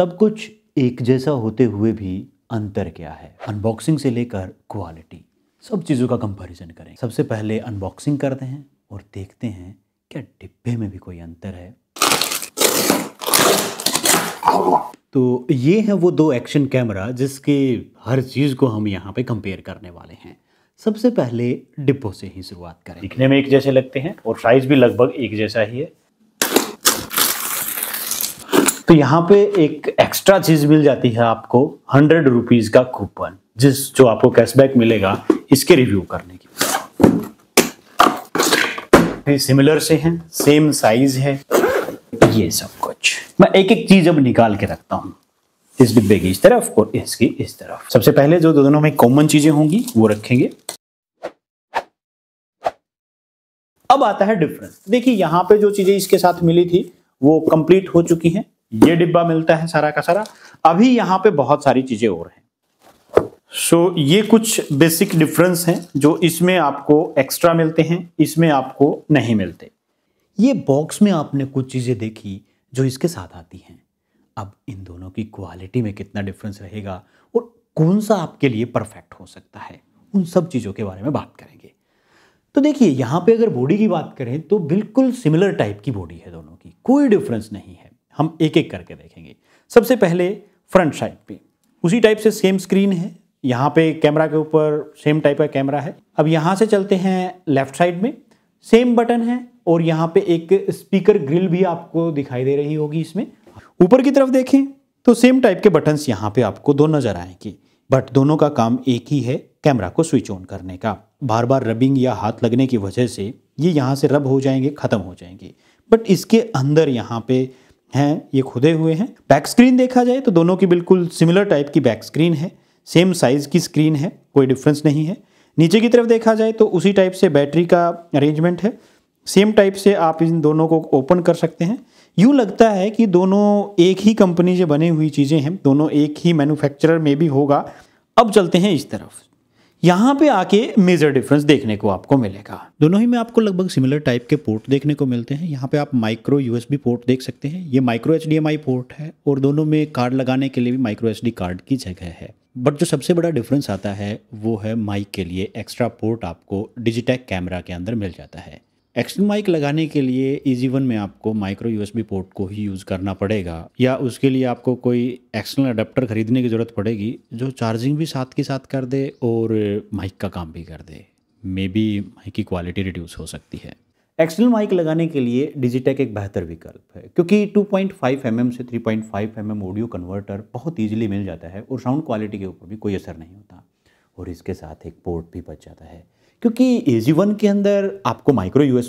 सब कुछ एक जैसा होते हुए भी अंतर क्या है अनबॉक्सिंग से लेकर क्वालिटी सब चीज़ों का कंपैरिजन करें सबसे पहले अनबॉक्सिंग करते हैं और देखते हैं क्या डिब्बे में भी कोई अंतर है तो ये है वो दो एक्शन कैमरा जिसके हर चीज़ को हम यहाँ पे कंपेयर करने वाले हैं सबसे पहले डिब्बों से ही शुरुआत करें दिखने में एक जैसे लगते हैं और साइज़ भी लगभग एक जैसा ही है तो यहाँ पे एक एक्स्ट्रा चीज मिल जाती है आपको हंड्रेड रुपीज का कूपन जिस जो आपको कैशबैक मिलेगा इसके रिव्यू करने की सिमिलर से हैं सेम साइज है ये सब कुछ मैं एक एक चीज अब निकाल के रखता हूँ इस डिब्बे की इस तरफ और इसकी इस तरफ सबसे पहले जो दोनों में कॉमन चीजें होंगी वो रखेंगे अब आता है डिफरेंस देखिए यहां पे जो चीजें इसके साथ मिली थी वो कंप्लीट हो चुकी हैं ये डिब्बा मिलता है सारा का सारा अभी यहाँ पे बहुत सारी चीजें और हैं सो so, ये कुछ बेसिक डिफरेंस हैं जो इसमें आपको एक्स्ट्रा मिलते हैं इसमें आपको नहीं मिलते ये बॉक्स में आपने कुछ चीज़ें देखी जो इसके साथ आती हैं अब इन दोनों की क्वालिटी में कितना डिफरेंस रहेगा और कौन सा आपके लिए परफेक्ट हो सकता है उन सब चीज़ों के बारे में बात करेंगे तो देखिए यहां पे अगर बॉडी की बात करें तो बिल्कुल सिमिलर टाइप की बॉडी है दोनों की कोई डिफरेंस नहीं है हम एक एक करके देखेंगे सबसे पहले फ्रंट साइड पे उसी टाइप से सेम स्क्रीन है यहाँ पे कैमरा के ऊपर सेम टाइप का कैमरा है अब यहाँ से चलते हैं लेफ्ट साइड में सेम बटन है और यहाँ पे एक स्पीकर ग्रिल भी आपको दिखाई दे रही होगी इसमें ऊपर की तरफ देखें तो सेम टाइप के बटन यहाँ पे आपको दो नज़र आएंगे बट दोनों का काम एक ही है कैमरा को स्विच ऑन करने का बार बार रबिंग या हाथ लगने की वजह से ये यहाँ से रब हो जाएंगे ख़त्म हो जाएंगे बट इसके अंदर यहाँ पे हैं ये खुदे हुए हैं बैक स्क्रीन देखा जाए तो दोनों की बिल्कुल सिमिलर टाइप की बैक स्क्रीन है सेम साइज़ की स्क्रीन है कोई डिफरेंस नहीं है नीचे की तरफ देखा जाए तो उसी टाइप से बैटरी का अरेंजमेंट है सेम टाइप से आप इन दोनों को ओपन कर सकते हैं यूँ लगता है कि दोनों एक ही कंपनी से बनी हुई चीज़ें हैं दोनों एक ही मैन्युफैक्चरर में भी होगा अब चलते हैं इस तरफ यहाँ पे आके मेजर डिफरेंस देखने को आपको मिलेगा दोनों ही में आपको लगभग सिमिलर टाइप के पोर्ट देखने को मिलते हैं यहाँ पे आप माइक्रो यूएसबी पोर्ट देख सकते हैं ये माइक्रो एच पोर्ट है और दोनों में कार्ड लगाने के लिए भी माइक्रो एच कार्ड की जगह है बट जो सबसे बड़ा डिफरेंस आता है वो है माइक के लिए एक्स्ट्रा पोर्ट आपको डिजिटेक कैमरा के अंदर मिल जाता है एक्सटर्न माइक लगाने के लिए इजी वन में आपको माइक्रो यूएसबी पोर्ट को ही यूज़ करना पड़ेगा या उसके लिए आपको कोई एक्सटर्नल अडेप्टर खरीदने की ज़रूरत पड़ेगी जो चार्जिंग भी साथ के साथ कर दे और माइक का काम भी कर दे मे बी माइक की क्वालिटी रिड्यूस हो सकती है एक्सटर्नल माइक लगाने के लिए डिजिटेक एक बेहतर विकल्प है क्योंकि 2.5 पॉइंट mm से 3.5 पॉइंट mm ऑडियो कन्वर्टर बहुत ईजिली मिल जाता है और साउंड क्वालिटी के ऊपर भी कोई असर नहीं होता और इसके साथ एक पोर्ट भी बच जाता है क्योंकि ए के अंदर आपको माइक्रो यू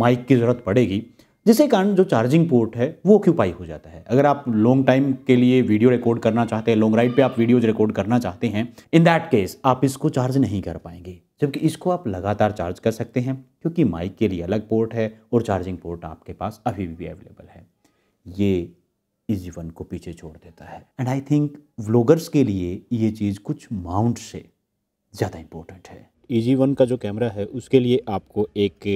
माइक की ज़रूरत पड़ेगी जिसके कारण जो चार्जिंग पोर्ट है वो ऑक्यूपाई हो जाता है अगर आप लॉन्ग टाइम के लिए वीडियो रिकॉर्ड करना चाहते हैं लॉन्ग राइड पे आप वीडियोज रिकॉर्ड करना चाहते हैं इन दैट केस आप इसको चार्ज नहीं कर पाएंगे जबकि इसको आप लगातार चार्ज कर सकते हैं क्योंकि माइक के लिए अलग पोर्ट है और चार्जिंग पोर्ट आपके पास अभी भी अवेलेबल है ये इस वन को पीछे छोड़ देता है एंड आई थिंक व्लॉगर्स के लिए ये चीज़ कुछ माउंट से ज़्यादा इम्पोर्टेंट है ई e जी वन का जो कैमरा है उसके लिए आपको एक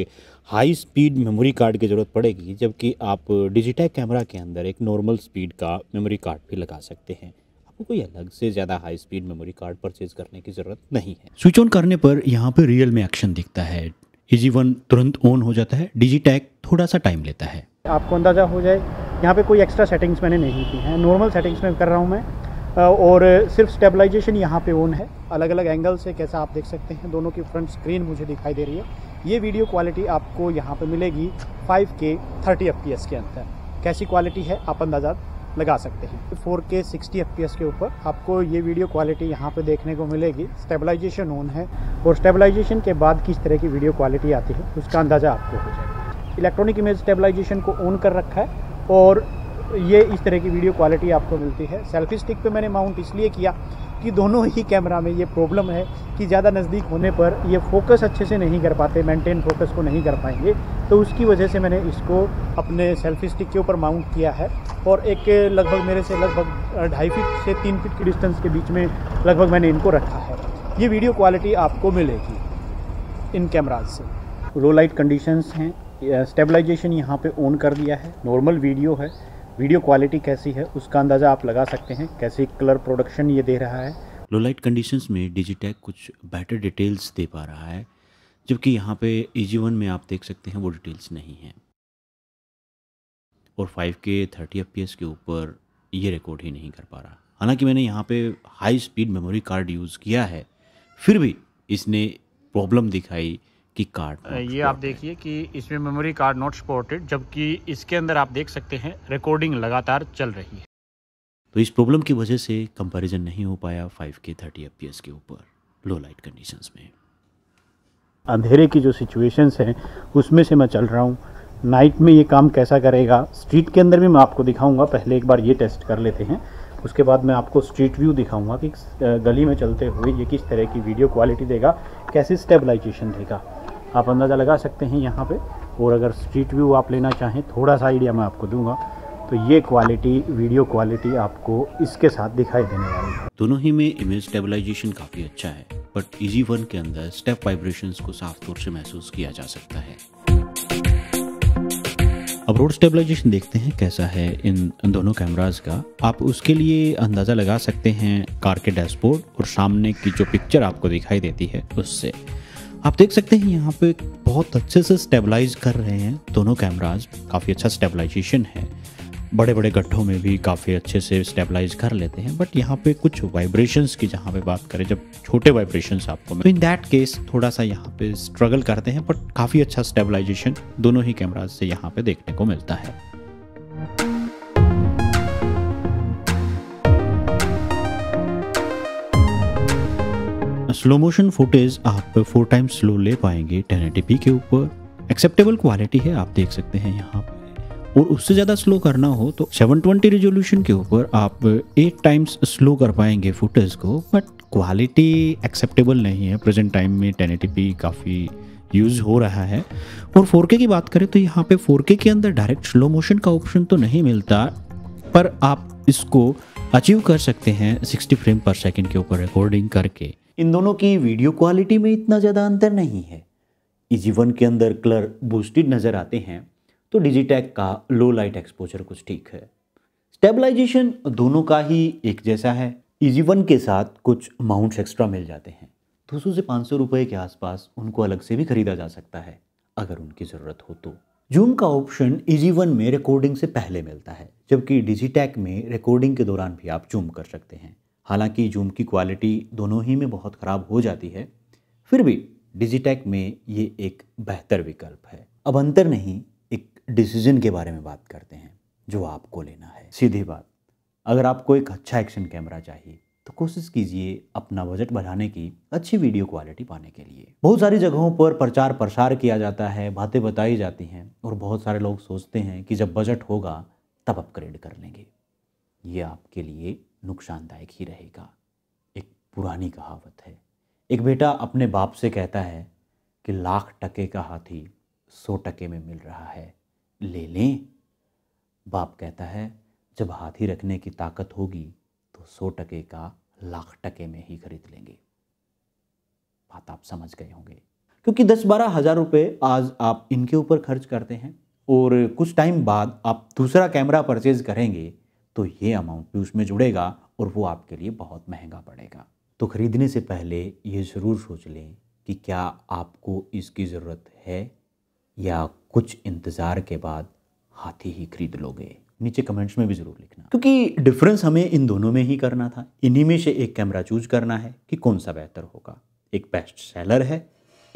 हाई स्पीड मेमोरी कार्ड की ज़रूरत पड़ेगी जबकि आप डिजिटल कैमरा के अंदर एक नॉर्मल स्पीड का मेमोरी कार्ड भी लगा सकते हैं आपको कोई अलग से ज़्यादा high speed memory card purchase करने की ज़रूरत नहीं है स्विच ऑन करने पर यहाँ पर रियल में एक्शन दिखता है इजी e वन तुरंत ऑन हो जाता है डिजीटैक थोड़ा सा टाइम लेता है आपको अंदाज़ा हो जाए यहाँ पे कोई एक्स्ट्रा सेटिंग्स मैंने नहीं की है नॉर्मल सेटिंग्स में कर रहा हूँ मैं और सिर्फ स्टेबलाइजेशन यहाँ पे ऑन है अलग अलग एंगल से कैसा आप देख सकते हैं दोनों की फ्रंट स्क्रीन मुझे दिखाई दे रही है ये वीडियो क्वालिटी आपको यहाँ पे मिलेगी 5K 30 fps के अंदर कैसी क्वालिटी है आप अंदाजा लगा सकते हैं 4K 60 fps के ऊपर आपको ये वीडियो क्वालिटी यहाँ पे देखने को मिलेगी स्टेबलाइजेशन ऑन है और स्टेबलाइजेशन के बाद किस तरह की वीडियो क्वालिटी आती है उसका अंदाज़ा आपको हो जाएगा इलेक्ट्रॉनिक इमेज स्टेबलाइजेशन को ऑन कर रखा है और ये इस तरह की वीडियो क्वालिटी आपको मिलती है सेल्फी स्टिक पे मैंने माउंट इसलिए किया कि दोनों ही कैमरा में ये प्रॉब्लम है कि ज़्यादा नज़दीक होने पर ये फोकस अच्छे से नहीं कर पाते मेंटेन फोकस को नहीं कर पाएंगे तो उसकी वजह से मैंने इसको अपने सेल्फी स्टिक के ऊपर माउंट किया है और एक लगभग मेरे से लगभग ढाई फिट से तीन फिट के डिस्टेंस के बीच में लगभग मैंने इनको रखा है ये वीडियो क्वालिटी आपको मिलेगी इन कैमराज से लो लाइट कंडीशंस हैं स्टेबलाइजेशन यहाँ पे ऑन कर दिया है नॉर्मल वीडियो है वीडियो क्वालिटी कैसी है उसका अंदाज़ा आप लगा सकते हैं कैसे कलर प्रोडक्शन ये दे रहा है लो लाइट कंडीशंस में डिजीटैक कुछ बेटर डिटेल्स दे पा रहा है जबकि यहाँ पे ई e वन में आप देख सकते हैं वो डिटेल्स नहीं हैं और 5K 30 fps के ऊपर ये रिकॉर्ड ही नहीं कर पा रहा हालांकि मैंने यहाँ पे high speed memory card use किया है फिर भी इसने प्रॉब्लम दिखाई की कार्ड ये आप देखिए कि इसमें मेमोरी कार्ड नॉट सपोर्टेड जबकि इसके अंदर आप देख सकते हैं रिकॉर्डिंग लगातार चल रही है तो इस प्रॉब्लम की वजह से कंपैरिजन नहीं हो पाया 5K 30 fps के ऊपर लो लाइट कंडीशंस में अंधेरे की जो सिचुएशंस हैं उसमें से मैं चल रहा हूँ नाइट में ये काम कैसा करेगा स्ट्रीट के अंदर भी मैं आपको दिखाऊंगा पहले एक बार ये टेस्ट कर लेते हैं उसके बाद मैं आपको स्ट्रीट व्यू दिखाऊंगा कि गली में चलते हुए ये किस तरह की वीडियो क्वालिटी देगा कैसी स्टेबलाइजेशन देगा आप अंदाज़ा लगा सकते हैं यहाँ पे और अगर स्ट्रीट व्यू आप लेना चाहें थोड़ा सा आइडिया मैं आपको दूंगा तो ये क्वालिटी वीडियो क्वालिटी आपको इसके साथ दिखाई देने वाली है दोनों ही में इमेज स्टेबलाइजेशन काफ़ी अच्छा है बट इजी वन के अंदर स्टेप वाइब्रेशन को साफ तौर से महसूस किया जा सकता है अब रोड स्टेबलाइजेशन देखते हैं कैसा है इन दोनों कैमराज का आप उसके लिए अंदाज़ा लगा सकते हैं कार के डैशबोर्ड और सामने की जो पिक्चर आपको दिखाई देती है उससे आप देख सकते हैं यहाँ पे बहुत अच्छे से स्टेबलाइज कर रहे हैं दोनों कैमराज काफ़ी अच्छा स्टेबलाइजेशन है बड़े बड़े गड्ढों में भी काफ़ी अच्छे से स्टेबलाइज कर लेते हैं बट यहाँ पे कुछ वाइब्रेशंस की जहाँ पे बात करें जब छोटे वाइब्रेशंस आपको तो इन दैट केस थोड़ा सा यहाँ पे स्ट्रगल करते हैं बट काफ़ी अच्छा स्टेबलाइजेशन दोनों ही कैमराज से यहाँ पे देखने को मिलता है स्लो मोशन फुटेज आप फोर टाइम स्लो ले पाएंगे टेन के ऊपर एक्सेप्टेबल क्वालिटी है आप देख सकते हैं यहाँ पर और उससे ज़्यादा स्लो करना हो तो 720 रिजोल्यूशन के ऊपर आप एट टाइम्स स्लो कर पाएंगे फुटेज को बट क्वालिटी एक्सेप्टेबल नहीं है प्रेजेंट टाइम में टेन काफ़ी यूज़ हो रहा है और 4K की बात करें तो यहाँ पे 4K के अंदर डायरेक्ट स्लो मोशन का ऑप्शन तो नहीं मिलता पर आप इसको अचीव कर सकते हैं 60 फ्रेम पर सेकंड के ऊपर रिकॉर्डिंग करके इन दोनों की वीडियो क्वालिटी में इतना ज़्यादा अंतर नहीं है इजी वन के अंदर कलर बूस्टेड नज़र आते हैं तो डिजीटैक का लो लाइट एक्सपोजर कुछ ठीक है स्टेबलाइजेशन दोनों का ही एक जैसा है इजी वन के साथ कुछ माउंट्स एक्स्ट्रा मिल जाते हैं दो सौ से पाँच सौ रुपये के आसपास उनको अलग से भी खरीदा जा सकता है अगर उनकी ज़रूरत हो तो जूम का ऑप्शन इजी वन में रिकॉर्डिंग से पहले मिलता है जबकि डिजीटैक में रिकॉर्डिंग के दौरान भी आप जूम कर सकते हैं हालांकि जूम की क्वालिटी दोनों ही में बहुत ख़राब हो जाती है फिर भी डिजिटेक में ये एक बेहतर विकल्प है अब अंतर नहीं एक डिसीजन के बारे में बात करते हैं जो आपको लेना है सीधी बात अगर आपको एक अच्छा एक्शन कैमरा चाहिए तो कोशिश कीजिए अपना बजट बढ़ाने की अच्छी वीडियो क्वालिटी पाने के लिए बहुत सारी जगहों पर प्रचार प्रसार किया जाता है बातें बताई जाती हैं और बहुत सारे लोग सोचते हैं कि जब बजट होगा तब अपग्रेड कर लेंगे ये आपके लिए नुकसानदायक ही रहेगा एक पुरानी कहावत है एक बेटा अपने बाप से कहता है कि लाख टके का हाथी सौ टके में मिल रहा है ले लें बाप कहता है जब हाथी रखने की ताकत होगी तो सौ टके का लाख टके में ही खरीद लेंगे बात आप समझ गए होंगे क्योंकि दस बारह हज़ार रुपये आज आप इनके ऊपर खर्च करते हैं और कुछ टाइम बाद आप दूसरा कैमरा परचेज करेंगे तो ये अमाउंट भी उसमें जुड़ेगा और वो आपके लिए बहुत महंगा पड़ेगा तो ख़रीदने से पहले ये ज़रूर सोच लें कि क्या आपको इसकी ज़रूरत है या कुछ इंतज़ार के बाद हाथी ही खरीद लोगे नीचे कमेंट्स में भी ज़रूर लिखना क्योंकि डिफरेंस हमें इन दोनों में ही करना था इन्हीं में से एक कैमरा चूज करना है कि कौन सा बेहतर होगा एक बेस्ट सेलर है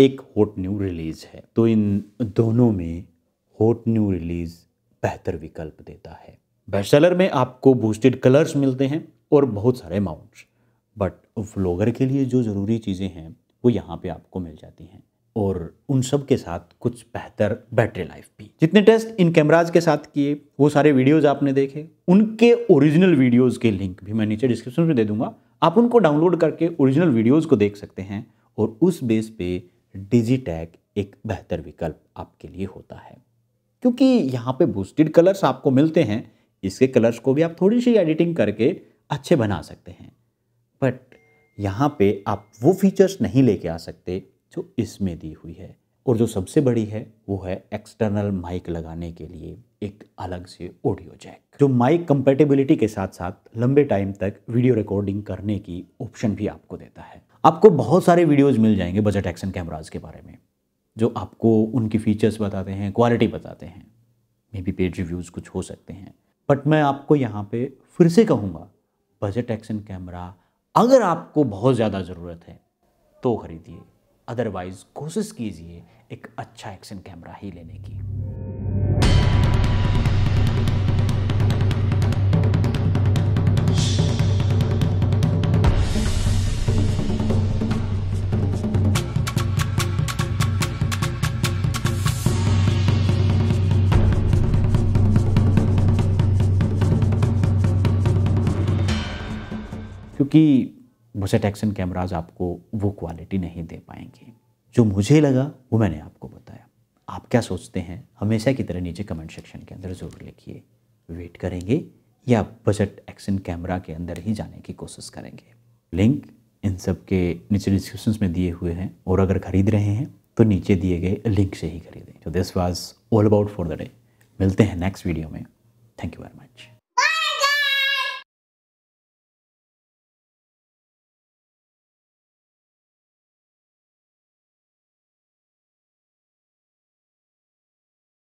एक हॉट न्यू रिलीज़ है तो इन दोनों में हॉट न्यू रिलीज़ बेहतर विकल्प देता है बेस्टसेलर में आपको बूस्टेड कलर्स मिलते हैं और बहुत सारे अमाउंट्स बट व्लॉगर के लिए जो ज़रूरी चीज़ें हैं वो यहाँ पे आपको मिल जाती हैं और उन सब के साथ कुछ बेहतर बैटरी लाइफ भी जितने टेस्ट इन कैमराज के साथ किए वो सारे वीडियोज़ आपने देखे उनके ओरिजिनल वीडियोज़ के लिंक भी मैं नीचे डिस्क्रिप्शन में दे दूंगा आप उनको डाउनलोड करके ओरिजिनल वीडियोज़ को देख सकते हैं और उस बेस पे डिजीटैग एक बेहतर विकल्प आपके लिए होता है क्योंकि यहाँ पे बूस्टेड कलर्स आपको मिलते हैं इसके कलर्स को भी आप थोड़ी सी एडिटिंग करके अच्छे बना सकते हैं बट यहाँ पे आप वो फीचर्स नहीं लेके आ सकते जो इसमें दी हुई है और जो सबसे बड़ी है वो है एक्सटर्नल माइक लगाने के लिए एक अलग से ऑडियो जैक जो माइक कंपेटेबिलिटी के साथ साथ लंबे टाइम तक वीडियो रिकॉर्डिंग करने की ऑप्शन भी आपको देता है आपको बहुत सारे वीडियोज़ मिल जाएंगे बजट एक्शन कैमराज के बारे में जो आपको उनकी फीचर्स बताते हैं क्वालिटी बताते हैं मे बी पेड रिव्यूज़ कुछ हो सकते हैं बट मैं आपको यहाँ पे फिर से कहूँगा बजट एक्शन कैमरा अगर आपको बहुत ज़्यादा ज़रूरत है तो ख़रीदिए अदरवाइज़ कोशिश कीजिए एक अच्छा एक्शन कैमरा ही लेने की क्योंकि वसेट एक्शन कैमराज आपको वो क्वालिटी नहीं दे पाएंगे जो मुझे लगा वो मैंने आपको बताया आप क्या सोचते हैं हमेशा की तरह नीचे कमेंट सेक्शन के अंदर ज़रूर लिखिए वेट करेंगे या बजट एक्शन कैमरा के अंदर ही जाने की कोशिश करेंगे लिंक इन सब के नीचे डिस्क्रिप्शन में दिए हुए हैं और अगर ख़रीद रहे हैं तो नीचे दिए गए लिंक से ही खरीदें तो this was all about for the day मिलते हैं नेक्स्ट वीडियो में थैंक यू वेरी मच